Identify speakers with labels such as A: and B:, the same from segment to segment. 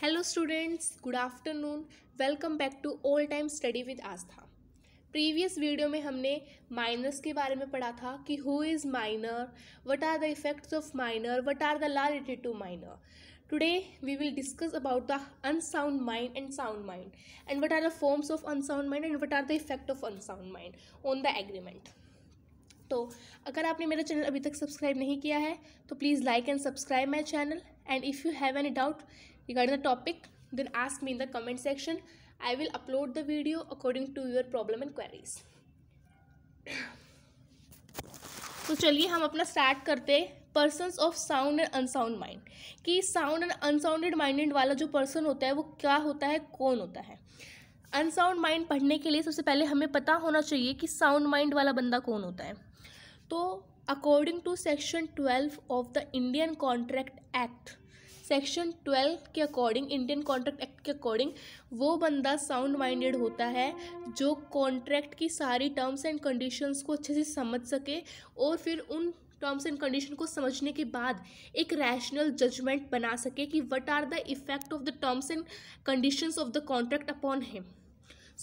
A: hello students good afternoon welcome back to all time study with Aastha previous video में हमने minors के बारे में पढ़ा था कि who is minor what are the effects of minor what are the law related to minor today we will discuss about the unsound mind and sound mind and what are the forms of unsound mind and what are the effect of unsound mind on the agreement तो अगर आपने मेरा channel अभी तक subscribe नहीं किया है तो please like and subscribe my channel and if you have any doubt regarding the topic then ask me in the comment section i will upload the video according to your problem and queries तो चलिए हम अपना start करते हैं persons of sound and unsound mind कि sound and unsounded minded वाला जो person होता है वो क्या होता है कौन होता है अनसाउंड माइंड पढ़ने के लिए सबसे पहले हमें पता होना चाहिए कि साउंड माइंड वाला बंदा कौन होता है तो according to section twelve of the Indian contract act section twelve के अकॉर्डिंग इंडियन कॉन्ट्रैक्ट एक्ट के अकॉर्डिंग वो बंदा साउंड माइंडेड होता है जो कॉन्ट्रैक्ट की सारी टर्म्स एंड कंडीशंस को अच्छे से समझ सके और फिर उन टर्म्स एंड कंडीशन को समझने के बाद एक रैशनल जजमेंट बना सके कि what are the effect of the terms and conditions of the contract upon him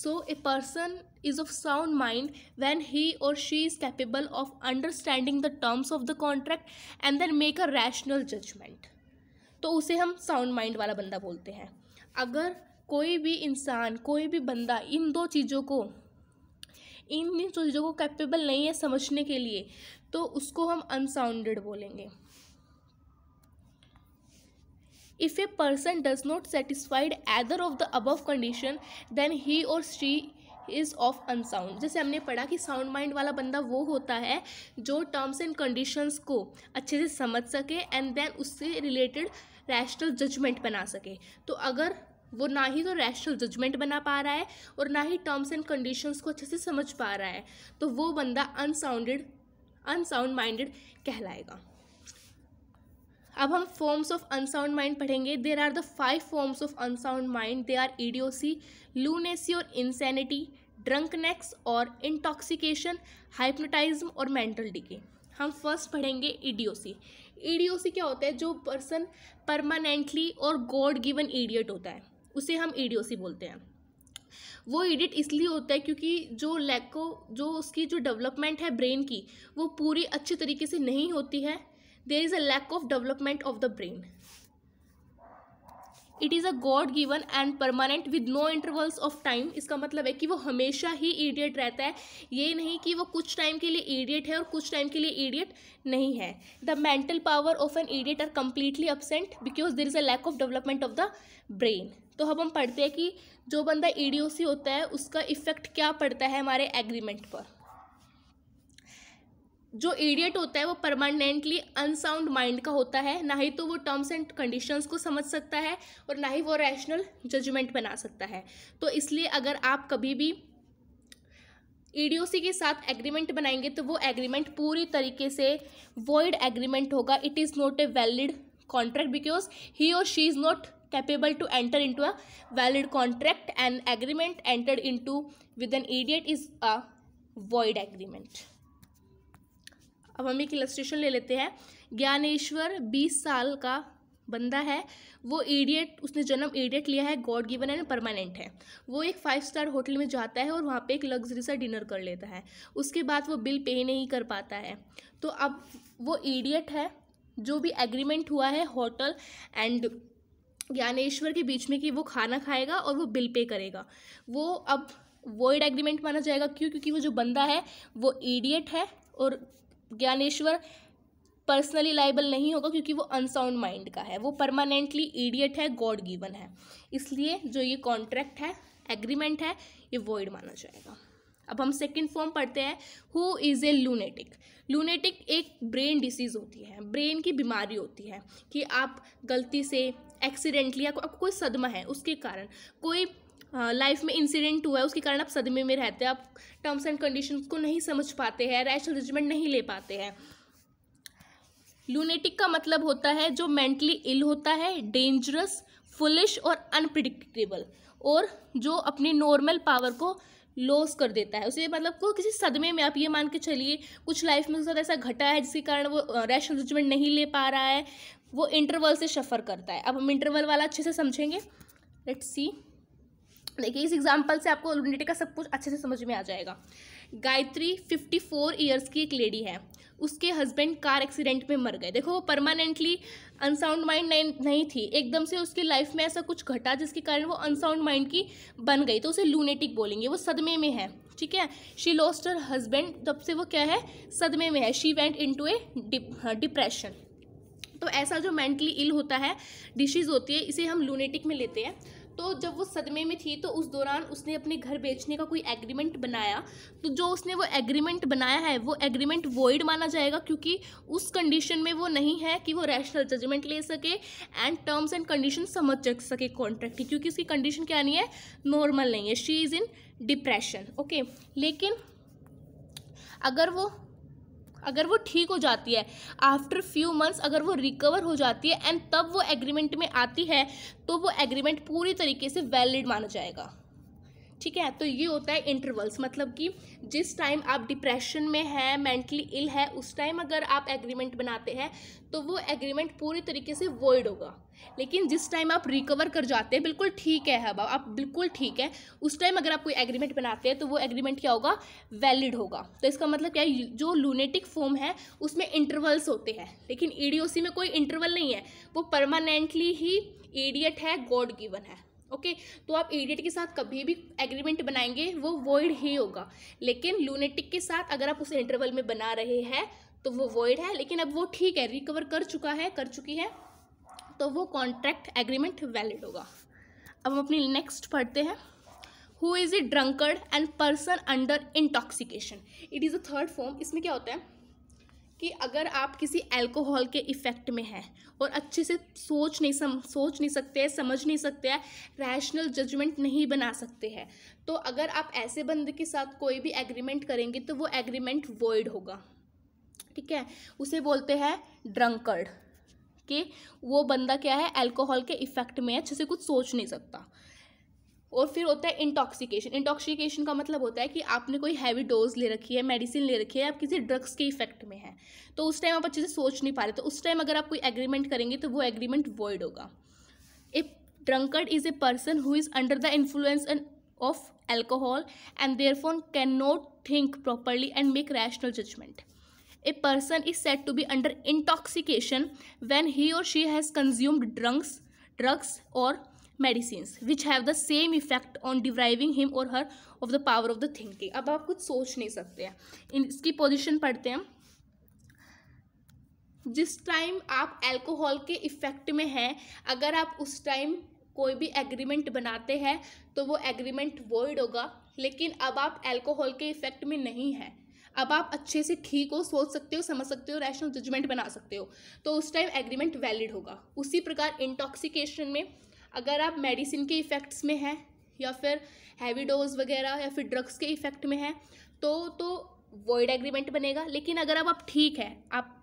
A: so a person is of sound mind when he और she is capable of understanding the terms of the contract and then make a rational judgement तो उसे हम sound mind वाला बंदा बोलते हैं अगर कोई भी इंसान कोई भी बंदा इन दो चीज़ों को इन इन चीज़ों को कैपेबल नहीं है समझने के लिए तो उसको हम अनसाउंडेड बोलेंगे if a person does not satisfied either of the above condition then he और शी इज़ ऑफ अनसाउंड जैसे हमने पढ़ा कि साउंड माइंड वाला बंदा वो होता है जो टर्म्स एंड कंडीशंस को अच्छे से समझ सके एंड देन उससे रिलेटेड रैशनल जजमेंट बना सके तो अगर वो ना ही तो रैशनल जजमेंट बना पा रहा है और ना ही टर्म्स एंड कंडीशंस को अच्छे से समझ पा रहा है तो वो बंदा अनसाउंडेड अनसाउंड माइंडेड कहलाएगा अब हम फॉर्म्स ऑफ अनसाउंड माइंड पढ़ेंगे there are the five forms of unsound mind they are idiocy lunacy और इंसैनिटी ड्रंकनेक्स और इंटॉक्सिकेशन हाइप्नोटाइज्म और मेंटल डिके हम फर्स्ट पढ़ेंगे ईडियोसी ईडीओसी क्या होता है जो पर्सन परमानेंटली और गॉड गिवन ईडियट होता है उसे हम ईडीओसी बोलते हैं वो एडिट इसलिए होता है क्योंकि जो लैको जो उसकी जो डेवलपमेंट है ब्रेन की वो पूरी अच्छे तरीके से नहीं होती है there is a lack of development of the brain it is a god given and permanent with no intervals of time इसका मतलब है कि वो हमेशा ही ईडियट रहता है ये नहीं कि वो कुछ टाइम के लिए ईडियट है और कुछ टाइम के लिए ईडियट नहीं है the mental power of an idiot are completely absent because there is a lack of development of the brain तो हम हम पढ़ते हैं कि जो बंदा ईडीओसी होता है उसका इफेक्ट क्या पड़ता है हमारे एग्रीमेंट पर जो एडियट होता है वो परमानेंटली अनसाउंड माइंड का होता है ना ही तो वो टर्म्स एंड कंडीशंस को समझ सकता है और ना ही वो रैशनल जजमेंट बना सकता है तो इसलिए अगर आप कभी भी ईडीओसी के साथ एग्रीमेंट बनाएंगे तो वो एग्रीमेंट पूरी तरीके से वॉइड एग्रीमेंट होगा it is not a valid contract because he और she is not capable to enter into a valid contract and agreement enter into with an idiot is a void agreement अब हम एक illustration ले लेते हैं ज्ञानेश्वर बीस साल का बंदा है वो एडियट उसने जन्म एडियट लिया है गॉड गिवन एंड परमानेंट है वो एक फाइव स्टार होटल में जाता है और वहाँ पे एक लग्जरी सा डिनर कर लेता है उसके बाद वो बिल पे नहीं कर पाता है तो अब वो एडियट है जो भी एग्रीमेंट हुआ है होटल एंड ज्ञानेश्वर के बीच में कि वो खाना खाएगा और वो बिल पे करेगा वो अब वर्ड एग्रीमेंट माना जाएगा क्यों क्योंकि वो जो बंदा है वो एडियट है और ज्ञानेश्वर पर्सनली लाइबल नहीं होगा क्योंकि वो अनसाउंड माइंड का है वो परमानेंटली इडियट है गॉड गिवन है इसलिए जो ये कॉन्ट्रैक्ट है एग्रीमेंट है ये वॉइड माना जाएगा अब हम सेकेंड फॉर्म पढ़ते हैं who is a lunatic lunatic एक ब्रेन डिसीज़ होती है ब्रेन की बीमारी होती है कि आप गलती से एक्सीडेंटली या आपको कोई सदमा है उसके कारण कोई लाइफ हाँ, में इंसिडेंट हुआ है उसके कारण आप सदमे में रहते हैं आप टर्म्स एंड कंडीशन को नहीं समझ पाते हैं रैशनल जजमेंट नहीं ले पाते हैं लूनेटिक का मतलब होता है जो मेंटली इल होता है डेंजरस फुलिश और अनप्रिडिक्टेबल और जो अपने नॉर्मल पावर को लॉस कर देता है उसे मतलब को किसी सदमे में आप ये मान के चलिए कुछ लाइफ में उसके साथ ऐसा घटा है जिसके कारण वो रैशनल जजमेंट नहीं ले पा रहा है वो इंटरवल से सफ़र करता है अब हम इंटरवल वाला अच्छे से समझेंगे लेट्स सी देखिए इस एग्जाम्पल से आपको लुनेटिक का सब कुछ अच्छे से समझ में आ जाएगा गायत्री फिफ्टी फोर ईयर्स की एक लेडी है उसके हस्बैंड कार एक्सीडेंट में मर गए देखो वो परमानेंटली अनसाउंड माइंड नहीं, नहीं थी एकदम से उसकी लाइफ में ऐसा कुछ घटा जिसके कारण वो अनसाउंड माइंड की बन गई तो उसे लूनेटिक बोलेंगे वो सदमे में है ठीक है शी लॉस्ट हर हस्बैंड तब से वो क्या है सदमे में है she went into a depression तो ऐसा जो मेंटली इल होता है डिशीज़ होती है इसे हम लूनेटिक में लेते हैं तो जब वो सदमे में थी तो उस दौरान उसने अपने घर बेचने का कोई एग्रीमेंट बनाया तो जो उसने वो एग्रीमेंट बनाया है वो एग्रीमेंट वॉइड माना जाएगा क्योंकि उस कंडीशन में वो नहीं है कि वो रैशनल जजमेंट ले सके एंड टर्म्स एंड कंडीशन समझ सके कॉन्ट्रैक्ट की क्योंकि उसकी कंडीशन क्या नहीं है नॉर्मल नहीं है she is in depression okay लेकिन अगर वो अगर वो ठीक हो जाती है आफ्टर फ्यू मंथ्स अगर वो रिकवर हो जाती है एंड तब वो एग्रीमेंट में आती है तो वो एग्रीमेंट पूरी तरीके से वैलिड माना जाएगा ठीक है तो ये होता है इंटरवल्स मतलब कि जिस टाइम आप डिप्रेशन में है मेंटली इल है उस टाइम अगर आप एग्रीमेंट बनाते हैं तो वो एग्रीमेंट पूरी तरीके से वॉइड होगा लेकिन जिस टाइम आप रिकवर कर जाते हैं बिल्कुल ठीक है हाँ आप बिल्कुल ठीक है उस टाइम अगर आप कोई एग्रीमेंट बनाते हैं तो वो एग्रीमेंट क्या होगा वैलिड होगा तो इसका मतलब क्या है जो लूनेटिक फॉर्म है उसमें इंटरवल्स होते हैं लेकिन ईडीओसी में कोई इंटरवल नहीं है वो परमानेंटली ही ईडियट है गॉड गिवन है ओके तो आप इडियट के साथ कभी भी एग्रीमेंट बनाएंगे वो वॉइड ही होगा लेकिन लूनेटिक के साथ अगर आप उस इंटरवल में बना रहे हैं तो वो वॉइड है लेकिन अब वो ठीक है रिकवर कर चुका है कर चुकी है तो वो कॉन्ट्रैक्ट एग्रीमेंट वैलिड होगा अब हम अपनी नेक्स्ट पढ़ते हैं who is a drunkard and person under intoxication it is a third form इसमें क्या होता है कि अगर आप किसी अल्कोहल के इफ़ेक्ट में हैं और अच्छे से सोच नहीं सम सोच नहीं सकते हैं समझ नहीं सकते हैं रैशनल जजमेंट नहीं बना सकते हैं तो अगर आप ऐसे बंदे के साथ कोई भी एग्रीमेंट करेंगे तो वो एग्रीमेंट वॉइड होगा ठीक है उसे बोलते हैं ड्रंकर्ड कि वो बंदा क्या है अल्कोहल के इफ़ेक्ट में अच्छे से कुछ सोच नहीं सकता और फिर होता है इंटॉक्सिकेशन इंटॉक्सिकेशन का मतलब होता है कि आपने कोई हैवी डोज ले रखी है मेडिसिन ले रखी है आप किसी ड्रग्स के इफेक्ट में हैं तो उस टाइम आप अच्छे से सोच नहीं पा रहे तो उस टाइम अगर आप कोई एग्रीमेंट करेंगे तो वो एग्रीमेंट वॉइड होगा a drunkard is a person who is under the influence and of alcohol and there phone can not think properly and make rational judgement a person is said to be under intoxication when he और she has consumed drinks drugs or medicine which have the same effect on depriving him or her of the power of the thinking अब आप कुछ सोच नहीं सकते हैं इन इसकी position पढ़ते हैं जिस टाइम आप एल्कोहल के इफ़ेक्ट में हैं अगर आप उस टाइम कोई भी एग्रीमेंट बनाते हैं तो वो एग्रीमेंट वॉइड होगा लेकिन अब आप एल्कोहल के इफ़ेक्ट में नहीं हैं अब आप अच्छे से ठीक हो सोच सकते हो समझ सकते हो रैशनल जजमेंट बना सकते हो तो उस टाइम एग्रीमेंट वैलिड होगा उसी प्रकार इंटॉक्सिकेशन में अगर आप मेडिसिन के इफ़ेक्ट्स में हैं या फिर हैवी डोज वगैरह या फिर ड्रग्स के इफ़ेक्ट में हैं तो तो वर्ड एग्रीमेंट बनेगा लेकिन अगर अब आप ठीक है आप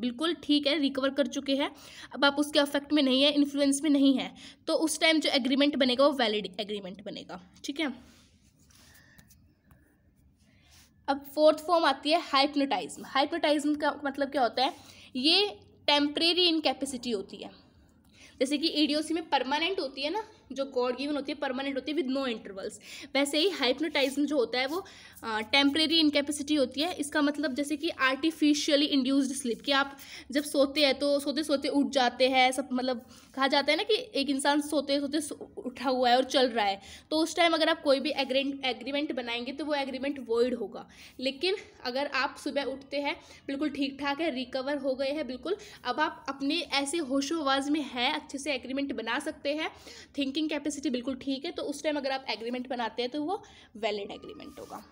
A: बिल्कुल ठीक है रिकवर कर चुके हैं अब आप उसके अफेक्ट में नहीं है इन्फ्लुएंस में नहीं है तो उस टाइम जो एग्रीमेंट बनेगा वो वैलिड एग्रीमेंट बनेगा ठीक है अब फोर्थ फॉर्म आती है हाइप्नोटाइज्म हाइप्नोटाइज्म का मतलब क्या होता है ये टेम्परेरी इनकेपेसिटी होती है जैसे कि ईडीओसी में परमानेंट होती है ना जो गॉड गिवन होती है परमानेंट होती है विद नो इंटरवल्स वैसे ही हाइप्नोटाइज्म जो होता है वो टेम्प्रेरी इनकेपेसिटी होती है इसका मतलब जैसे कि आर्टिफिशियली इंड्यूस्ड स्लिप कि आप जब सोते हैं तो सोते सोते उठ जाते हैं सब मतलब कहा जाता है ना कि एक इंसान सोते सोते उठा हुआ है और चल रहा है तो उस टाइम अगर आप कोई भी एग्रेंट एग्रीमेंट बनाएंगे तो वो एग्रीमेंट वॉइड होगा लेकिन अगर आप सुबह उठते हैं बिल्कुल ठीक ठाक है रिकवर हो गए हैं बिल्कुल अब आप अपने ऐसे होशोवाज में हैं अच्छे से एग्रीमेंट बना सकते हैं थिंकिंग कैपेसिटी बिल्कुल ठीक है तो उस टाइम अगर आप एग्रीमेंट बनाते हैं तो वो वैलिड एग्रीमेंट होगा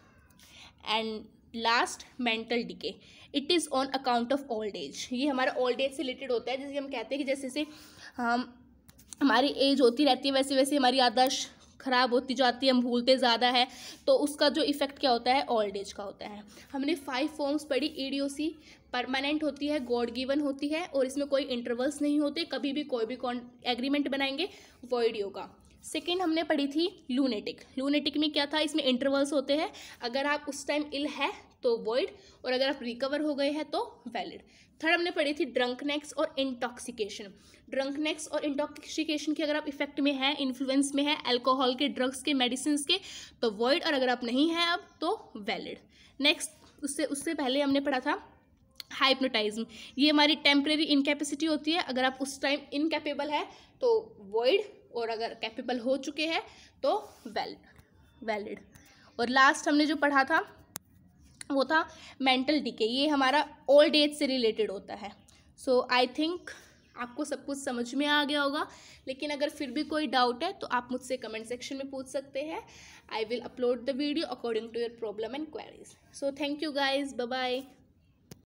A: and last mental decay it is on account of old age ये हमारा ओल्ड एज से रिलेटेड होता है जैसे हम कहते हैं कि जैसे से हम हमारी एज होती रहती है वैसे वैसे हमारी आदर्श ख़राब होती जाती है हम भूलते ज़्यादा है तो उसका जो इफ़ेक्ट क्या होता है ओल्ड एज का होता है हमने फाइव फॉर्म्स पढ़ी ईडीओसी परमानेंट होती है गॉड गिवन होती है और इसमें कोई इंटरवल्स नहीं होते कभी भी कोई भी एग्रीमेंट बनाएंगे वॉइड का सेकेंड हमने पढ़ी थी लूनेटिक लूनेटिक में क्या था इसमें इंटरवल्स होते हैं अगर आप उस टाइम इल है तो वॉइड और अगर आप रिकवर हो गए हैं तो वैलिड थर्ड हमने पढ़ी थी ड्रंकनेक्स और इंटॉक्सिकेशन ड्रंकनेक्स और इंटॉक्सिकेशन की अगर आप इफेक्ट में हैं इन्फ्लुएंस में है अल्कोहल के ड्रग्स के मेडिसिन के तो वॉइड और अगर आप नहीं हैं अब तो वैलिड नेक्स्ट उससे उससे पहले हमने पढ़ा था हाइप्नोटाइज्म ये हमारी टेम्प्रेरी इनकेपेसिटी होती है अगर आप उस टाइम इनकेपेबल है तो वॉइड और अगर कैपेबल हो चुके हैं तो वैलिड वैलिड और लास्ट हमने जो पढ़ा था वो था मेंटल डिके ये हमारा ओल्ड एज से रिलेटेड होता है सो आई थिंक आपको सब कुछ समझ में आ गया होगा लेकिन अगर फिर भी कोई डाउट है तो आप मुझसे कमेंट सेक्शन में पूछ सकते हैं I will upload the video according to your problem and queries so thank you guys bye